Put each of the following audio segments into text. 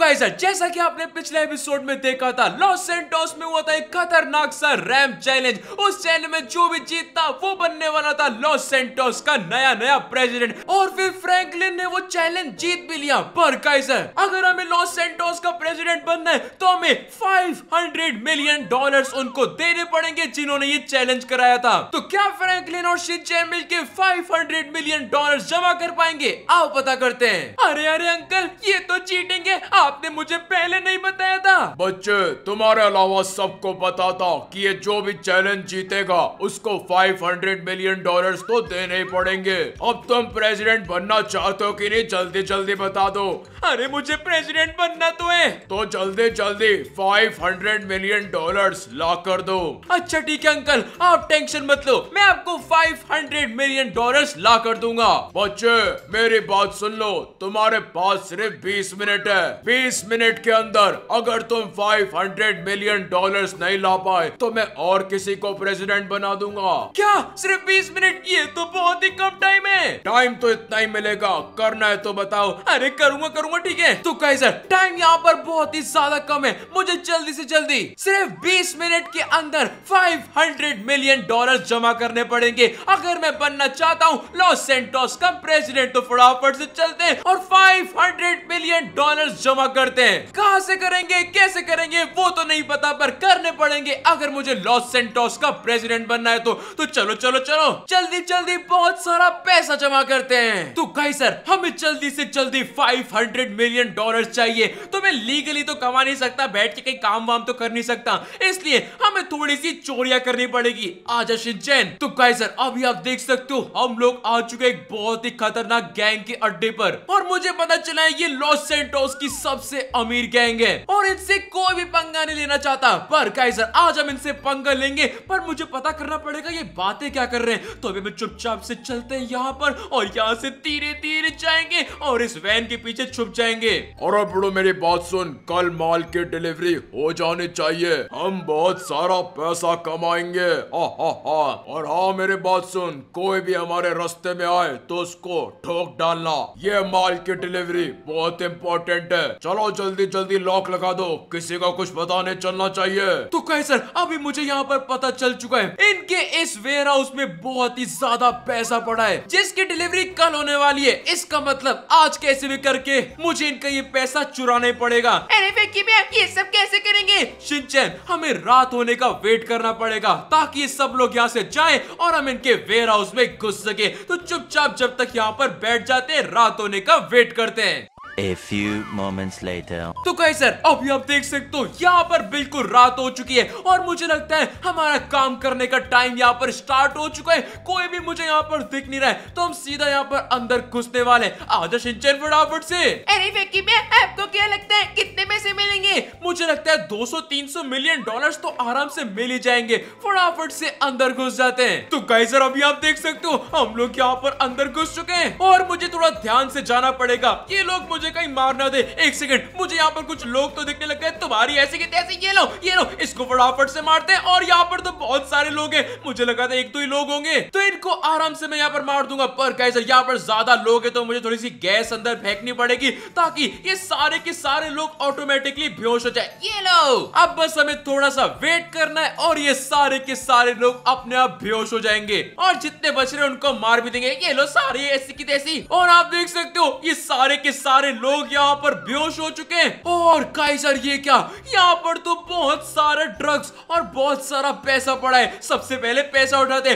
Guys तो जैसा कि आपने पिछले एपिसोड में देखा था लॉस सेंटोस में हुआ था एक खतरनाक सा रैम चैलेंज उस चैलेंज में जो भी जीतता वो बनने वाला था लॉस सेंटोस का नया नया प्रेसिडेंट और फिर फ्रैंकलिन ने वो चैलेंज जीत भी लिया पर गाइस अगर हमें लॉस सेंटोस का प्रेसिडेंट बनना है तो हमें 500 मिलियन डॉलर्स उनको देने पड़ेंगे जिन्होंने ये चैलेंज कराया था तो क्या फ्रैंकलिन और शिन मिल के 500 मिलियन डॉलर्स जमा कर पाएंगे आओ पता करते हैं अरे अरे अंकल ये तो चीटिंग है आप आपने मुझे पहले नहीं बताया था बच्चे तुम्हारे अलावा सबको पता था कि ये जो भी चैलेंज जीतेगा उसको 500 मिलियन डॉलर्स तो देने ही पड़ेंगे अब तुम प्रेसिडेंट बनना चाहते हो कि नहीं जल्दी जल्दी बता दो अरे मुझे प्रेसिडेंट बनना तो है तो जल्दी जल्दी 500 मिलियन डॉलर्स ला कर दो अच्छा ठीक है अंकल आप टेंशन मत लो मैं आपको 500 मिलियन डॉलर्स ला कर दूंगा बच्चे मेरी बात सुन लो तुम्हारे पास सिर्फ 20 मिनट है 20 मिनट के अंदर अगर तुम 500 मिलियन डॉलर्स नहीं ला पाए तो मैं और किसी को प्रेसिडेंट बना दूंगा क्या सिर्फ 20 मिनट ये तो बहुत ही कम टाइम है टाइम तो इतना ही मिलेगा करना है तो बताओ अरे करूंगा करूंगा ठीक है तो सर टाइम यहाँ पर बहुत ही ज्यादा कम है मुझे जल्दी ऐसी जल्दी सिर्फ बीस मिनट के अंदर फाइव मिलियन डॉलर जमा करने पड़ेंगे अगर मैं बनना चाहता हूँ लॉस सेंटोस का प्रेसिडेंट तो फटाफट से चलते और 500 मिलियन डॉलर्स जमा करते हैं कहां से करेंगे कैसे करेंगे वो तो नहीं पता पर करने पड़ेंगे अगर मुझे लॉस सेंटोस का प्रेसिडेंट बनना है तो तो चलो चलो चलो जल्दी जल्दी बहुत सारा पैसा जमा करते हैं तो कहीं सर हमें जल्दी से जल्दी 500 मिलियन डॉलर्स चाहिए तो मैं लीगली तो कमा नहीं सकता बैठ के कहीं काम वाम तो कर नहीं सकता इसलिए हमें थोड़ी सी चोरिया करनी पड़ेगी आजा शिनचैन तो कहीं सर अभी आप देख सकते हो हम लोग आ चुके एक बहुत ही खतरनाक गैंग के अड्डे पर और मुझे पता चला है ये लॉस सेंटोस की सब सबसे अमीर गैंग है और इनसे कोई भी पंगा नहीं लेना चाहता पर काइजर आज हम इनसे पंगा लेंगे पर मुझे पता करना पड़ेगा ये बातें क्या कर रहे हैं तो अभी हम चुपचाप से चलते हैं यहाँ पर और यहाँ से तीरे तीरे जाएंगे और इस वैन के पीछे छुप जाएंगे और अब बड़ो मेरी बात सुन कल माल की डिलीवरी हो जानी चाहिए हम बहुत सारा पैसा कमाएंगे हा हा और हाँ मेरी बात सुन कोई भी हमारे रास्ते में आए तो उसको ठोक डालना ये माल की डिलीवरी बहुत इम्पोर्टेंट है चलो जल्दी जल्दी लॉक लगा दो किसी का कुछ बताने चलना चाहिए तो कहे सर अभी मुझे यहाँ पर पता चल चुका है इनके इस वेयर हाउस में बहुत ही ज्यादा पैसा पड़ा है जिसकी डिलीवरी कल होने वाली है इसका मतलब आज कैसे भी करके मुझे इनका ये पैसा चुराने पड़ेगा अरे मैं ये सब कैसे करेंगे शिनचैन हमें रात होने का वेट करना पड़ेगा ताकि सब लोग यहाँ से जाए और हम इनके वेयर हाउस में घुस सके तो चुपचाप जब तक यहाँ पर बैठ जाते हैं रात होने का वेट करते हैं A few moments later. तो कहीं सर अभी आप देख सकते हो यहाँ पर बिल्कुल रात हो चुकी है और मुझे लगता है हमारा काम करने का टाइम यहाँ पर स्टार्ट हो चुका है कोई भी मुझे यहाँ पर दिख नहीं रहा है तो हम सीधा यहाँ पर अंदर घुसने वाले आजा सिंचन फटाफट से अरे फेकी में आपको क्या लगता है कितने पैसे मिलेंगे मुझे लगता है 200-300 मिलियन डॉलर्स तो आराम से मिल ही जाएंगे फटाफट से अंदर घुस जाते हैं तो कहीं सर अभी आप देख सकते हो हम लोग यहाँ पर अंदर घुस चुके हैं और मुझे थोड़ा ध्यान से जाना पड़ेगा ये लोग मुझे मुझे कहीं मार ना दे एक सेकंड मुझे यहाँ पर कुछ लोग तो दिखने लग गए तुम्हारी ऐसे की तैसे ये लो ये लो इसको फटाफट से मारते हैं और यहाँ पर तो बहुत सारे लोग हैं मुझे लगा था एक दो ही लोग होंगे तो इनको आराम से मैं यहाँ पर मार दूंगा पर कैसे यहाँ पर ज्यादा लोग है तो मुझे थोड़ी सी गैस अंदर फेंकनी पड़ेगी ताकि ये सारे के सारे लोग ऑटोमेटिकली बेहोश हो जाए ये लो अब बस हमें थोड़ा सा वेट करना है और ये सारे के सारे लोग अपने आप बेहोश हो जाएंगे और जितने बच रहे उनको मार भी देंगे ये लो सारे ऐसी की तैसी और आप देख सकते हो ये सारे के सारे लोग यहाँ पर बेहोश हो चुके हैं और काइजर ये क्या यहाँ पर तो बहुत सारा ड्रग्स और बहुत सारा पैसा पड़ा है सबसे पहले पैसा उठाते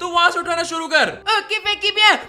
तू वहां से उठाना शुरू कर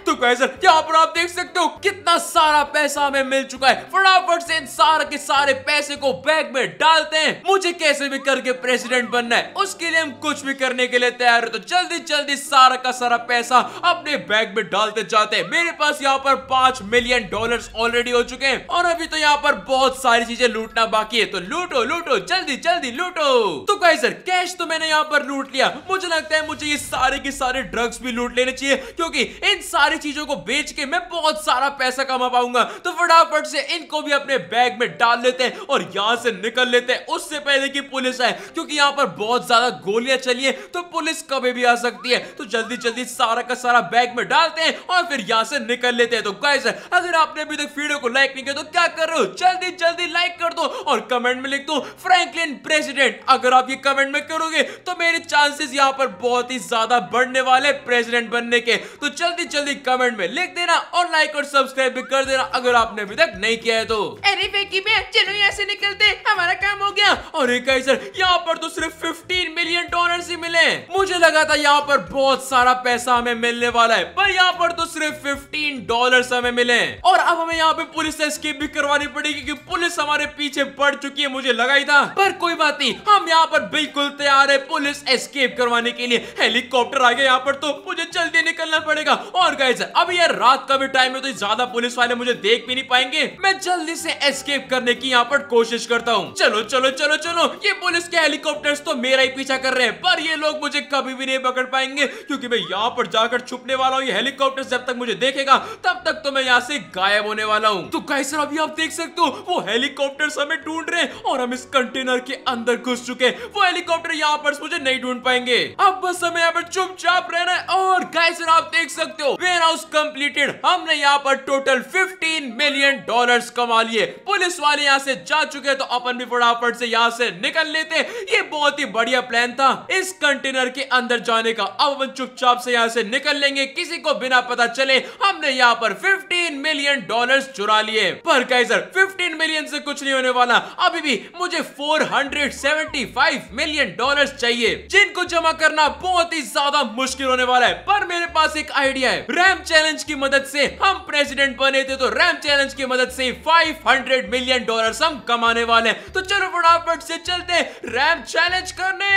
तो काइजर यहाँ पर आप देख सकते हो कितना सारा पैसा हमें मिल चुका है फटाफट से इन सारे के सारे पैसे को बैग में डालते हैं मुझे कैसे भी करके प्रेसिडेंट बनना है उसके लिए हम कुछ भी करने के लिए तैयार है तो जल्दी जल्दी सारा का सारा पैसा अपने बैग में डालते जाते हैं मेरे पास यहाँ पर पांच मिलियन डॉलर ऑलरेडी रेडी हो चुके हैं और अभी तो यहाँ पर बहुत सारी चीजें लूटना बाकी है तो लूटो लूटो जल्दी जल्दी लूटो तो कहीं सर कैश तो मैंने यहाँ पर लूट लिया मुझे लगता है मुझे ये सारे के सारे ड्रग्स भी लूट लेने चाहिए क्योंकि इन सारी चीजों को बेच के मैं बहुत सारा पैसा कमा पाऊंगा तो फटाफट से इनको भी अपने बैग में डाल लेते हैं और यहाँ से निकल लेते हैं उससे पहले की पुलिस आए क्योंकि यहाँ पर बहुत ज्यादा गोलियां चली है तो पुलिस कभी भी आ सकती है तो जल्दी जल्दी सारा का सारा बैग में डालते हैं और फिर यहाँ से निकल लेते हैं तो गाइस अगर आपने अभी तक वीडियो को लाइक नहीं किया तो क्या कर रहे हो जल्दी जल्दी लाइक कर दो और कमेंट में लिख दो फ्रैंकलिन प्रेसिडेंट अगर आप ये कमेंट में करोगे तो मेरे चांसेस यहाँ पर बहुत ही ज्यादा बढ़ने वाले प्रेसिडेंट बनने के तो जल्दी जल्दी कमेंट में लिख देना और लाइक और सब्सक्राइब भी कर देना अगर आपने अभी तक नहीं किया है तो अरे चलो ऐसे निकलते हमारा काम हो गया और एक सर यहाँ पर तो सिर्फ फिफ्टीन मिलियन डॉलर ही मिले मुझे लगा था यहाँ पर बहुत सारा पैसा हमें मिलने वाला है पर यहाँ पर तो सिर्फ फिफ्टीन डॉलर हमें मिले और अब हमें यहाँ पे पुलिस से स्केप भी करवानी पड़ेगी क्योंकि पुलिस हमारे पीछे बढ़ चुकी है मुझे लगा ही था पर कोई बात नहीं हम यहाँ पर बिल्कुल तैयार है पुलिस एस्केप करवाने के लिए हेलीकॉप्टर आ गया यहाँ पर तो मुझे जल्दी निकलना पड़ेगा और गाइस अब यार रात का भी टाइम है तो ज्यादा पुलिस वाले मुझे देख भी नहीं पाएंगे मैं जल्दी से एस्केप करने की यहाँ पर कोशिश करता हूँ चलो चलो चलो चलो ये पुलिस के हेलीकॉप्टर तो मेरा ही पीछा कर रहे हैं पर ये लोग मुझे कभी भी नहीं पकड़ पाएंगे क्योंकि मैं यहाँ पर जाकर छुपने वाला हूँ ये हेलीकॉप्टर जब तक मुझे देखेगा तब तक तो मैं यहाँ से गायब होने वाला रहा हूँ तो कैसे अभी आप देख सकते हो वो हेलीकॉप्टर हमें ढूंढ रहे और हम इस कंटेनर के अंदर घुस चुके वो हेलीकॉप्टर यहाँ पर मुझे नहीं ढूंढ पाएंगे अब बस हमें यहाँ पर चुपचाप रहना है और कैसे आप देख सकते हो वेयर हाउस कम्प्लीटेड हमने यहाँ पर टोटल फिफ्टीन मिलियन डॉलर कमा लिए पुलिस वाले यहाँ से जा चुके तो अपन भी फटाफट से यहाँ से निकल लेते ये बहुत ही बढ़िया प्लान था इस कंटेनर के अंदर जाने का अब अपन चुपचाप से यहाँ से निकल लेंगे किसी को बिना पता चले हमने यहाँ पर 15 मिलियन डॉलर्स चुरा लिए पर कैसर 15 मिलियन से कुछ नहीं होने वाला अभी भी मुझे 475 मिलियन डॉलर्स चाहिए जिनको जमा करना बहुत ही ज्यादा मुश्किल होने वाला है पर मेरे पास एक आइडिया है रैम चैलेंज की मदद से हम प्रेसिडेंट बने थे तो रैम चैलेंज की मदद से 500 मिलियन डॉलर हम कमाने वाले हैं तो चलो फटाफट से चलते रैम चैलेंज करने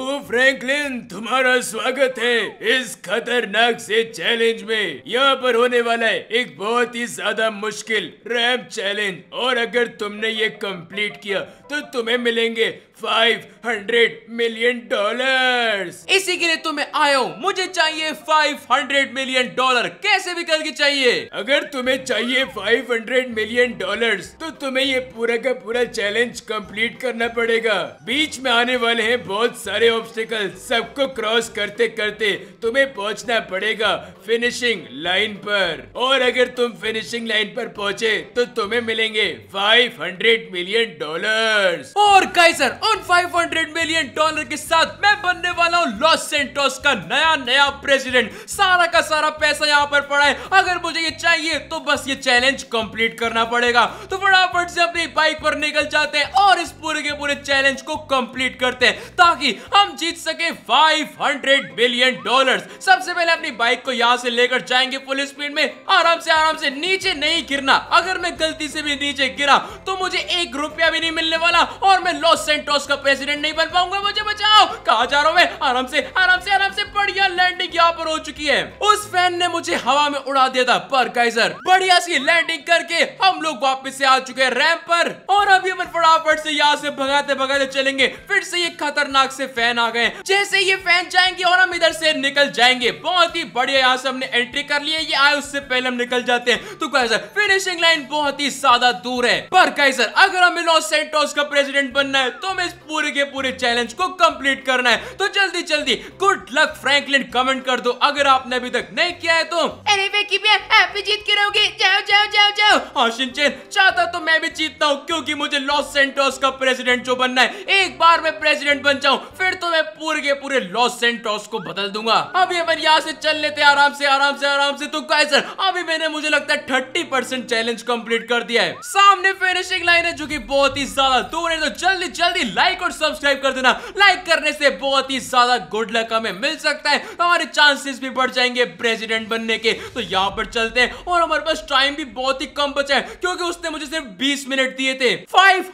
ओ फ्रैंकलिन तुम्हारा स्वागत है इस खतरनाक से चैलेंज में यहाँ पर होने वाला है एक बहुत ही ज्यादा ज्यादा मुश्किल रैम चैलेंज और अगर तुमने ये कंप्लीट किया तो तुम्हें मिलेंगे फाइव हंड्रेड मिलियन डॉलर इसी के लिए तो मैं आया हूँ मुझे चाहिए फाइव हंड्रेड मिलियन डॉलर कैसे भी करके चाहिए अगर तुम्हें चाहिए फाइव हंड्रेड मिलियन डॉलर तो तुम्हें ये पूरा का पूरा चैलेंज कंप्लीट करना पड़ेगा बीच में आने वाले हैं बहुत सारे ऑब्स्टिकल सबको क्रॉस करते करते तुम्हें पहुँचना पड़ेगा फिनिशिंग लाइन पर और अगर तुम फिनिशिंग लाइन पर पहुँचे तो तुम्हें मिलेंगे हंड्रेड मिलियन डॉलर और कैसर उन 500 मिलियन डॉलर के साथ मैं बनने वाला हूँ लॉस सेंटोस का नया नया प्रेसिडेंट सारा का सारा पैसा यहाँ पर पड़ा है अगर मुझे ये चाहिए तो बस ये चैलेंज कंप्लीट करना पड़ेगा तो फटाफट से अपनी बाइक पर निकल जाते हैं और इस पूरे के पूरे चैलेंज को कंप्लीट करते हैं ताकि हम जीत सके 500 मिलियन डॉलर्स सबसे पहले अपनी बाइक को यहाँ से लेकर जाएंगे फुल स्पीड में आराम से आराम से नीचे नहीं गिरना अगर मैं गलती से भी नीचे गिरा तो मुझे एक रुपया भी नहीं मिलने वाला और मैं लॉस सेंटोस उसका प्रेसिडेंट नहीं बन पाऊंगा मुझे बचाओ कहा जा रहा हूँ मैं आराम से आराम से आराम बढ़िया लैंडिंग यहाँ पर हो चुकी है उस फैन ने मुझे हवा में उड़ा दिया था पर गाइजर बढ़िया सी लैंडिंग करके हम लोग वापस से आ चुके हैं रैम पर और अभी हम फटाफट से यहाँ से भगाते भगाते चलेंगे फिर से ये खतरनाक से फैन आ गए जैसे ये फैन जाएंगे और हम इधर से निकल जाएंगे बहुत ही बढ़िया यहाँ से हमने एंट्री कर लिया ये आए उससे पहले हम निकल जाते हैं तो कैसर फिनिशिंग लाइन बहुत ही ज्यादा दूर है पर कैसर अगर हमें लॉस सेंटोस का प्रेसिडेंट बनना है तो हमें इस पूरे के पूरे चैलेंज को कंप्लीट करना है तो जल्दी जल्दी good luck friend Franklin comment कर दो अगर आपने अभी तक नहीं किया है तो अरे वेकी भी आप भी जीत के रहोगे जाओ जाओ जाओ जाओ हाँ शिनचैन चाहता तो मैं भी जीतता हूँ क्योंकि मुझे लॉस सेंटोस का प्रेसिडेंट जो बनना है एक बार मैं प्रेसिडेंट बन जाऊँ फिर तो मैं पूरे के पूरे लॉस सेंटोस को बदल दूंगा अभी अपन यहाँ से चल लेते आराम से आराम से आराम से तो काय सर अभी मैंने मुझे लगता है थर्टी परसेंट चैलेंज कम्प्लीट कर दिया है सामने फिनिशिंग लाइन है जो की बहुत ही ज्यादा दूर है तो जल्दी जल्दी लाइक और सब्सक्राइब कर देना लाइक करने से बहुत ही ज्यादा गुड लक हमें मिल सकता सकता है हमारे चांसेस भी बढ़ जाएंगे प्रेसिडेंट बनने के तो यहाँ पर चलते हैं और हमारे पास टाइम भी बहुत ही कम बचा है क्योंकि उसने मुझे सिर्फ बीस मिनट दिए थे फाइव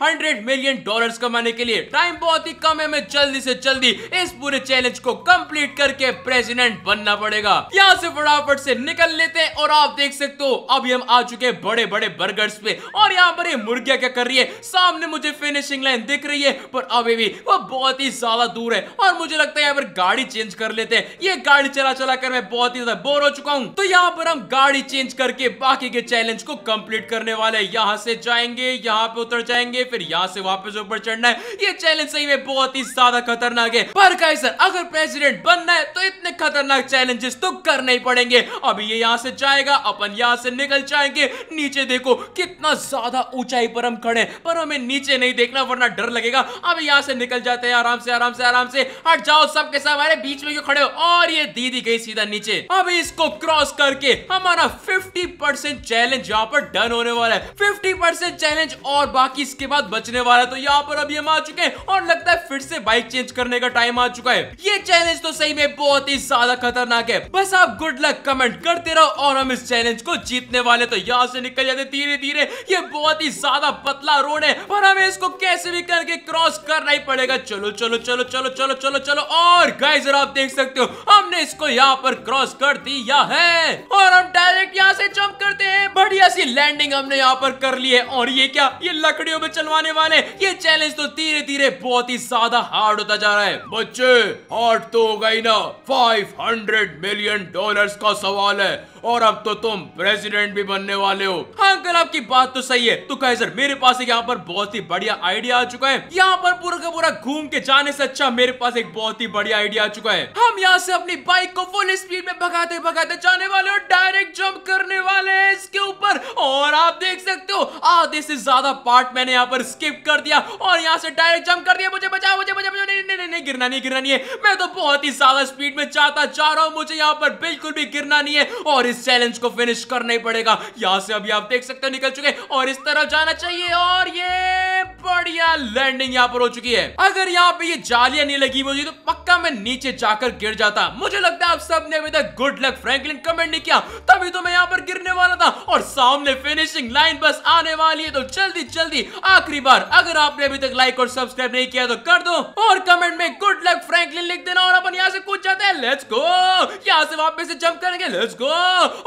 मिलियन डॉलर कमाने के लिए टाइम बहुत ही कम है हमें जल्दी से जल्दी इस पूरे चैलेंज को कंप्लीट करके प्रेसिडेंट बनना पड़ेगा यहाँ से फटाफट से निकल लेते हैं और आप देख सकते हो अभी हम आ चुके हैं बड़े बड़े बर्गर्स पे और यहाँ पर ये मुर्गिया क्या कर रही है सामने मुझे फिनिशिंग लाइन दिख रही है पर अभी भी वो बहुत ही ज्यादा दूर है और मुझे लगता है यहाँ पर गाड़ी चेंज कर लेते हैं है ये गाड़ी चला चला कर मैं बहुत ही ज्यादा बोर हो चुका हूँ तो यहाँ पर हम गाड़ी चेंज करके बाकी के चैलेंज को कम्प्लीट करने वाले यहाँ से जाएंगे यहाँ पे उतर जाएंगे फिर यहाँ से वापस ऊपर चढ़ना है ये चैलेंज सही में बहुत ही ज्यादा खतरनाक है पर गाई सर अगर प्रेसिडेंट बनना है तो इतने खतरनाक चैलेंजेस तो करने ही पड़ेंगे अभी ये यहाँ से जाएगा अपन यहाँ से निकल जाएंगे नीचे देखो कितना ज्यादा ऊंचाई पर हम खड़े पर हमें नीचे नहीं देखना वरना डर लगेगा अब यहाँ से निकल जाते हैं आराम से आराम से आराम से हट जाओ सबके सब अरे बीच में क्यों खड़े हो तरफ और ये दीदी गई सीधा नीचे अब इसको क्रॉस करके हमारा 50% परसेंट चैलेंज यहाँ पर डन होने वाला है 50% परसेंट चैलेंज और बाकी इसके बाद बचने वाला है तो यहाँ पर अभी हम आ चुके हैं और लगता है फिर से बाइक चेंज करने का टाइम आ चुका है ये चैलेंज तो सही में बहुत ही ज्यादा खतरनाक है बस आप गुड लक कमेंट करते रहो और हम इस चैलेंज को जीतने वाले तो यहाँ से निकल जाते धीरे धीरे ये बहुत ही ज्यादा पतला रोड है पर हमें इसको कैसे भी करके क्रॉस करना ही पड़ेगा चलो चलो चलो चलो चलो चलो चलो और गाइजर आप देख सकते हो हो हमने इसको यहाँ पर क्रॉस कर दिया है और हम डायरेक्ट यहाँ से जम्प करते हैं बढ़िया सी लैंडिंग हमने यहाँ पर कर ली है और ये क्या ये लकड़ियों में चलवाने वाले ये चैलेंज तो धीरे धीरे बहुत ही ज्यादा हार्ड होता जा रहा है बच्चे हार्ड तो हो गई ना फाइव मिलियन डॉलर का सवाल है और अब तो तुम प्रेसिडेंट भी बनने वाले हो हाँ अंकल आपकी बात तो सही है तो कहे सर मेरे पास यहाँ पर बहुत ही बढ़िया आइडिया आ चुका है यहाँ पर पूरा का पूरा घूम के जाने से अच्छा मेरे पास एक बहुत ही बढ़िया आइडिया आ चुका है हम यहाँ से अपनी बाइक को फुल स्पीड में भगाते भगाते जाने वाले और डायरेक्ट जम्प करने वाले है इसके ऊपर और आप देख सकते हो आधे से ज्यादा पार्ट मैंने यहाँ पर स्किप कर दिया और यहाँ से डायरेक्ट जम्प कर दिया मुझे बचाओ मुझे बचाओ मुझे नहीं नहीं नहीं गिरना नहीं गिरना नहीं है मैं तो बहुत ही ज्यादा स्पीड में जाता जा रहा हूँ मुझे यहाँ पर बिल्कुल भी गिरना नहीं है और इस चैलेंज को फिनिश करना ही पड़ेगा यहां से अभी आप देख सकते हो निकल चुके और इस तरफ जाना चाहिए और ये बढ़िया लैंडिंग यहाँ पर हो चुकी है अगर यहाँ पे ये जालियां नहीं लगी हुई तो पक्का मैं नीचे जाकर गिर जाता मुझे लगता है आप सब ने अभी तक गुड लक फ्रैंकलिन कमेंट नहीं किया तभी तो मैं यहाँ पर गिरने वाला था और सामने फिनिशिंग लाइन बस आने वाली है तो जल्दी जल्दी आखिरी बार अगर आपने अभी तक लाइक और सब्सक्राइब नहीं किया तो कर दो और कमेंट में गुड लक फ्रैंकलिन लिख देना और अपन यहाँ से कूद जाते हैं लेट्स गो यहाँ से वापस से जंप करेंगे लेट्स गो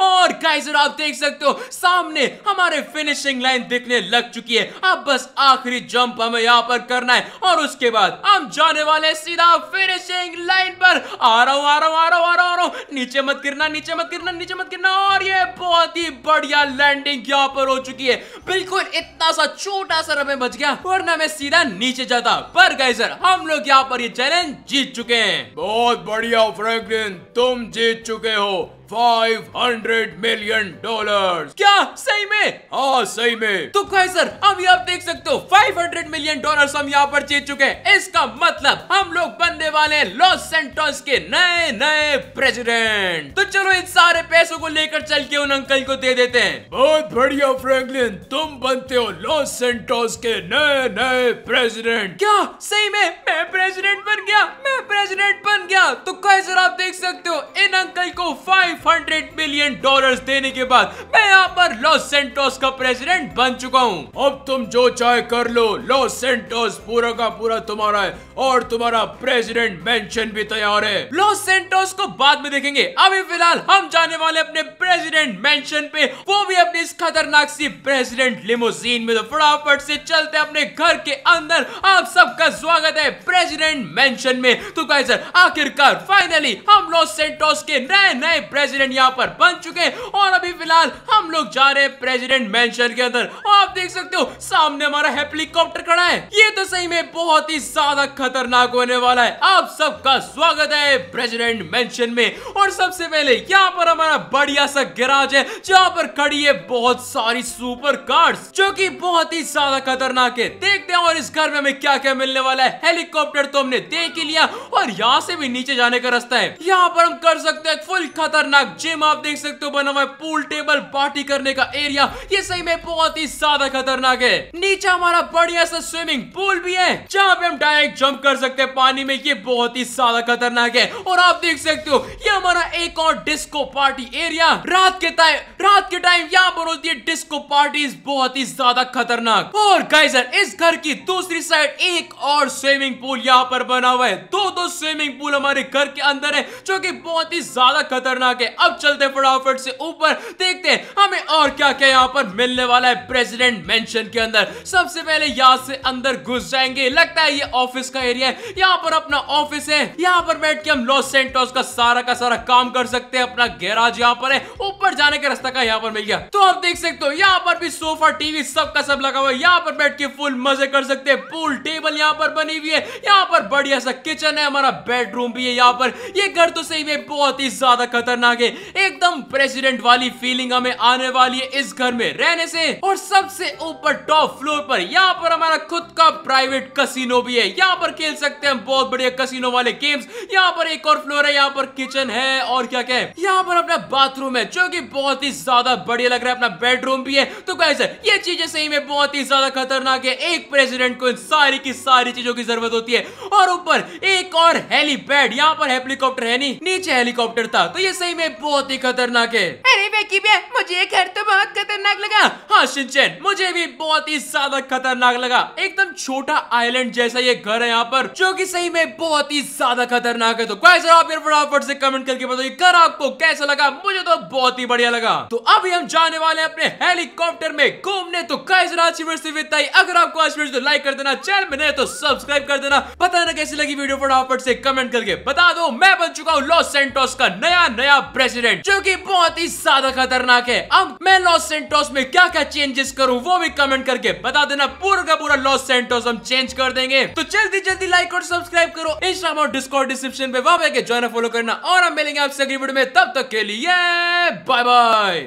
और गाइस आप देख सकते हो सामने हमारे फिनिशिंग लाइन दिखने लग चुकी है अब बस आखिर आखिरी जंप हमें यहाँ पर करना है और उसके बाद हम जाने वाले सीधा फिनिशिंग लाइन पर आ रहा हूँ आ रहा हूँ आ रहा हूँ आ रहा हूँ नीचे मत गिरना नीचे मत गिरना नीचे मत गिरना और ये बहुत ही बढ़िया लैंडिंग यहाँ पर हो चुकी है बिल्कुल इतना सा छोटा सा रमे बच गया और मैं सीधा नीचे जाता पर गए सर हम लोग यहाँ पर ये चैलेंज जीत चुके हैं बहुत बढ़िया फ्रैंकलिन तुम जीत चुके हो 500 मिलियन डॉलर्स क्या सही में हाँ सही में तो कहे सर अभी आप देख सकते हो 500 मिलियन डॉलर्स हम यहाँ पर जीत चुके हैं इसका मतलब हम लोग बनने वाले हैं लॉस सेंटोस के नए नए प्रेसिडेंट तो चलो इन सारे पैसों को लेकर चल के उन अंकल को दे देते हैं बहुत बढ़िया फ्रैंकलिन तुम बनते हो लॉस सेंटोस के नए नए प्रेसिडेंट क्या सही में मैं प्रेसिडेंट बन गया मैं प्रेसिडेंट बन गया तो खाए सर आप देख सकते हो इन अंकल को फाइव 500 मिलियन डॉलर्स देने के बाद मैं यहाँ पर लॉस सेंटोस का प्रेसिडेंट बन चुका हूँ अब तुम जो चाहे कर लो लॉस सेंटोस पूरा का पूरा तुम्हारा है और तुम्हारा प्रेसिडेंट मेंशन भी तैयार है लॉस सेंटोस को बाद में देखेंगे अभी फिलहाल हम जाने वाले अपने प्रेसिडेंट मेंशन पे वो भी अपने इस खतरनाक सी प्रेसिडेंट लिमोजीन में तो फटाफट से चलते अपने घर के अंदर आप सबका स्वागत है प्रेसिडेंट मेंशन में तो गाइस आखिरकार फाइनली हम लॉस सेंटोस के नए नए प्रेसिडेंट यहाँ पर बन चुके हैं और अभी फिलहाल हम लोग जा रहे हैं प्रेसिडेंट मेंशन के अंदर आप देख सकते हो सामने हमारा हेलीकॉप्टर खड़ा है ये तो सही में बहुत ही ज्यादा खतरनाक होने वाला है आप सबका स्वागत है प्रेसिडेंट मेंशन में और सबसे पहले यहाँ पर हमारा बढ़िया सा गैराज है जहाँ पर खड़ी है बहुत सारी सुपर कार जो की बहुत ही ज्यादा खतरनाक है देखते हैं और इस घर में हमें क्या क्या मिलने वाला है हेलीकॉप्टर तो हमने देख ही लिया और यहाँ से भी नीचे जाने का रास्ता है यहाँ पर हम कर सकते हैं फुल खतरनाक खतरनाक जिम आप देख सकते हो बना हुआ है पूल टेबल पार्टी करने का एरिया ये सही में बहुत ही ज्यादा खतरनाक है नीचे हमारा बढ़िया सा स्विमिंग पूल भी है जहाँ पे हम डायरेक्ट जंप कर सकते हैं पानी में ये बहुत ही ज्यादा खतरनाक है और आप देख सकते हो ये हमारा एक और डिस्को पार्टी एरिया रात के टाइम रात के टाइम यहाँ पर होती है डिस्को पार्टी बहुत ही ज्यादा खतरनाक और गाइजर इस घर की दूसरी साइड एक और स्विमिंग पूल यहाँ पर बना हुआ है दो दो स्विमिंग पूल हमारे घर के अंदर है जो की बहुत ही ज्यादा खतरनाक है के अब चलते फटाफट से ऊपर देखते हैं हमें और क्या क्या यहाँ पर मिलने वाला है प्रेसिडेंट मेंशन के अंदर सबसे पहले यहाँ से अंदर घुस जाएंगे लगता है ये ऑफिस का एरिया है यहाँ पर अपना ऑफिस है यहाँ पर बैठ के हम लॉस सेंटोस का सारा का सारा काम कर सकते हैं अपना गैराज यहाँ पर है ऊपर जाने का रास्ता का यहाँ पर मिल गया तो आप देख सकते हो यहाँ पर भी सोफा टीवी सब का सब लगा हुआ है यहाँ पर बैठ के फुल मजे कर सकते हैं पूल टेबल यहाँ पर बनी हुई है यहाँ पर बढ़िया सा किचन है हमारा बेडरूम भी है यहाँ पर ये घर तो सही में बहुत ही ज्यादा खतरनाक आगे एकदम प्रेसिडेंट वाली फीलिंग हमें आने वाली है इस घर में रहने से और सबसे ऊपर टॉप फ्लोर पर यहाँ पर हमारा खुद का प्राइवेट कसिनो भी है यहाँ पर खेल सकते हैं बहुत बढ़िया कसिनो वाले गेम्स यहाँ पर एक और फ्लोर है यहाँ पर किचन है और क्या क्या है यहाँ पर अपना बाथरूम है जो की बहुत ही ज्यादा बढ़िया लग रहा है अपना बेडरूम भी है तो कैसे ये चीजें सही में बहुत ही ज्यादा खतरनाक है एक प्रेसिडेंट को इन सारी की सारी चीजों की जरूरत होती है और ऊपर एक और हेलीपैड यहाँ पर हेलीकॉप्टर है नहीं नीचे हेलीकॉप्टर था तो ये सही में में बहुत ही खतरनाक है अरे बेकी भैया मुझे ये घर तो बहुत खतरनाक लगा हाँ सिंचन मुझे भी बहुत ही ज्यादा खतरनाक लगा एकदम छोटा आइलैंड जैसा ये घर है यहाँ पर जो कि सही में बहुत ही ज्यादा खतरनाक है तो कैसे आप फटाफट से कमेंट करके बताइए घर आपको कैसा लगा मुझे तो बहुत ही बढ़िया लगा तो अभी हम जाने वाले अपने हेलीकॉप्टर में घूमने तो कैसे आज अगर आपको आज वीडियो लाइक कर देना चैनल में तो सब्सक्राइब कर देना पता ना कैसी लगी वीडियो फटाफट से कमेंट करके बता दो मैं बन चुका हूँ लॉस सेंटोस का नया नया प्रेसिडेंट जो की बहुत ही ज्यादा खतरनाक है अब मैं लॉस सेंटोस में क्या क्या चेंजेस करूँ वो भी कमेंट करके बता देना पूरा का पूरा लॉस सेंटोस हम चेंज कर देंगे तो जल्दी जल्दी लाइक और सब्सक्राइब करो इंस्टाग्राम और डिस्कॉर्ड डिस्क्रिप्शन पे वहां पे ज्वाइन फॉलो करना और हम मिलेंगे आपसे अगली वीडियो में तब तक के लिए बाय बाय